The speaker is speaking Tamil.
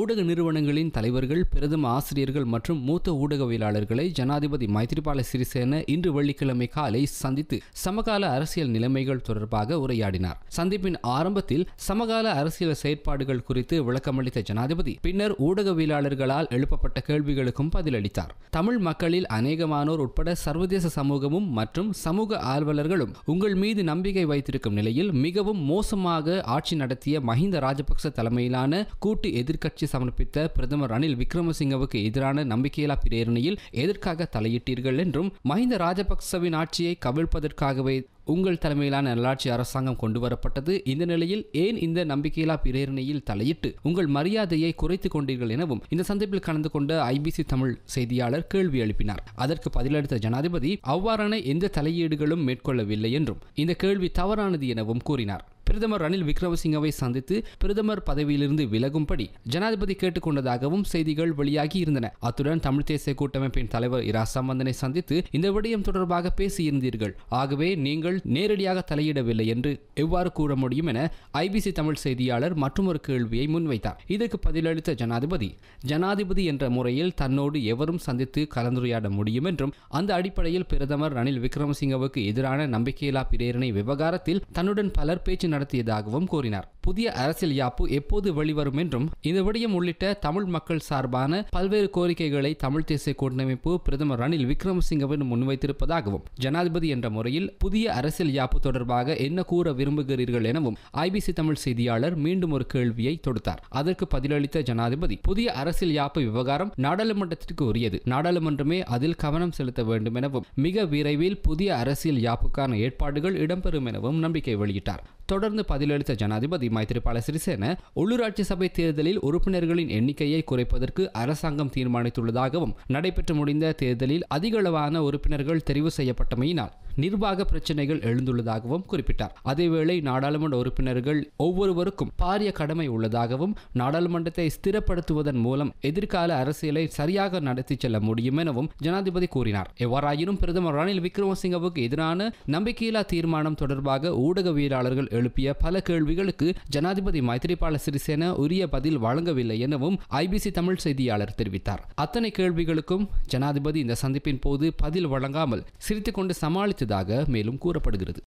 ஊடக நிறுவனங்களின் தலைவர்கள் பிரதம ஆசிரியர்கள் மற்றும் மூத்த ஊடகவியலாளர்களை ஜனாதிபதி மைத்ரிபால சிறிசேன இன்று வெள்ளிக்கிழமை காலை சந்தித்து சமகால அரசியல் நிலைமைகள் தொடர்பாக உரையாடினார் சந்திப்பின் ஆரம்பத்தில் சமகால அரசியல் செயற்பாடுகள் குறித்து விளக்கமளித்த ஜனாதிபதி பின்னர் ஊடகவியலாளர்களால் எழுப்பப்பட்ட கேள்விகளுக்கும் பதிலளித்தார் தமிழ் மக்களில் அநேகமானோர் உட்பட சர்வதேச சமூகமும் மற்றும் சமூக ஆர்வலர்களும் உங்கள் மீது நம்பிக்கை வைத்திருக்கும் நிலையில் மிகவும் மோசமாக ஆட்சி நடத்திய மஹிந்த ராஜபக்ச தலைமையிலான கூட்டு எதிர்க்கட்சி கட்சி சமர்ப்பித்த பிரதமர் ரணில் விக்ரமசிங்கவுக்கு எதிரான நம்பிக்கையில்லா பிரேரணையில் எதற்காக தலையிட்டீர்கள் என்றும் மஹிந்த ராஜபக்சவின் ஆட்சியை கவிழ்ப்பதற்காகவே உங்கள் தலைமையிலான நல்லாட்சி அரசாங்கம் கொண்டு வரப்பட்டது இந்த நிலையில் ஏன் இந்த நம்பிக்கையில்லா பிரேரணையில் தலையிட்டு உங்கள் மரியாதையை குறைத்துக் கொண்டீர்கள் எனவும் இந்த சந்திப்பில் கலந்து கொண்ட ஐபிசி தமிழ் செய்தியாளர் கேள்வி எழுப்பினார் அதற்கு பதிலளித்த ஜனாதிபதி அவ்வாறான எந்த தலையீடுகளும் மேற்கொள்ளவில்லை என்றும் இந்த கேள்வி தவறானது எனவும் கூறினார் பிரதமர் ரணில் விக்ரமசிங்கவை சந்தித்து பிரதமர் பதவியிலிருந்து விலகும்படி ஜனாதிபதி கேட்டுக்கொண்டதாகவும் செய்திகள் வெளியாகி இருந்தன அத்துடன் தமிழ் தேசிய கூட்டமைப்பின் தலைவர் இரா சம்பந்தனை சந்தித்து இந்த விடயம் தொடர்பாக பேசியிருந்தீர்கள் ஆகவே நீங்கள் அவர்கள் நேரடியாக தலையிடவில்லை என்று எவ்வாறு கூற முடியும் என ஐபிசி தமிழ் செய்தியாளர் மற்றொரு கேள்வியை முன்வைத்தார் இதற்கு பதிலளித்த ஜனாதிபதி ஜனாதிபதி என்ற முறையில் தன்னோடு எவரும் சந்தித்து கலந்துரையாட முடியும் என்றும் அந்த அடிப்படையில் பிரதமர் ரணில் விக்ரமசிங்கவுக்கு எதிரான நம்பிக்கையில்லா பிரேரணை விவகாரத்தில் தன்னுடன் பலர் பேச்சு நடத்தியதாகவும் கூறினார் புதிய அரசியல் யாப்பு எப்போது வெளிவரும் என்றும் இந்த விடயம் உள்ளிட்ட தமிழ் மக்கள் சார்பான பல்வேறு கோரிக்கைகளை தமிழ் தேசிய கூட்டமைப்பு பிரதமர் ரணில் விக்ரமசிங்கவின் முன்வைத்திருப்பதாகவும் ஜனாதிபதி என்ற முறையில் புதிய அரசியல் யாப்பு தொடர்பாக என்ன கூற விரும்புகிறீர்கள் எனவும் ஐபிசி தமிழ் செய்தியாளர் மீண்டும் ஒரு கேள்வியை தொடுத்தார் அதற்கு பதிலளித்த ஜனாதிபதி புதிய அரசியல் யாப்பு விவகாரம் நாடாளுமன்றத்திற்கு உரியது நாடாளுமன்றமே அதில் கவனம் செலுத்த வேண்டும் எனவும் மிக விரைவில் புதிய அரசியல் யாப்புக்கான ஏற்பாடுகள் இடம்பெறும் எனவும் நம்பிக்கை வெளியிட்டார் தொடர்ந்து பதிலளித்த ஜனாதிபதி மைத்திரிபால சிறிசேன உள்ளூராட்சி சபை தேர்தலில் உறுப்பினர்களின் எண்ணிக்கையை குறைப்பதற்கு அரசாங்கம் தீர்மானித்துள்ளதாகவும் நடைபெற்று முடிந்த தேர்தலில் அதிகளவான உறுப்பினர்கள் தெரிவு செய்யப்பட்டமையினால் நிர்வாக பிரச்சினைகள் எழுந்துள்ளதாகவும் குறிப்பிட்டார் அதேவேளை நாடாளுமன்ற உறுப்பினர்கள் ஒவ்வொருவருக்கும் பாரிய கடமை உள்ளதாகவும் நாடாளுமன்றத்தை ஸ்திரப்படுத்துவதன் மூலம் எதிர்கால அரசியலை சரியாக நடத்தி செல்ல முடியும் எனவும் ஜனாதிபதி கூறினார் எவ்வாறாயினும் பிரதமர் ரணில் விக்ரமசிங்கவுக்கு எதிரான நம்பிக்கையில்லா தீர்மானம் தொடர்பாக ஊடகவியலாளர்கள் எழுப்பிய பல கேள்விகளுக்கு ஜனாதிபதி மைத்ரிபால சிறிசேன உரிய பதில் வழங்கவில்லை எனவும் ஐபிசி தமிழ் செய்தியாளர் தெரிவித்தார் அத்தனை கேள்விகளுக்கும் ஜனாதிபதி இந்த சந்திப்பின் போது பதில் வழங்காமல் சிரித்துக்கொண்டு சமாளித்ததாக மேலும் கூறப்படுகிறது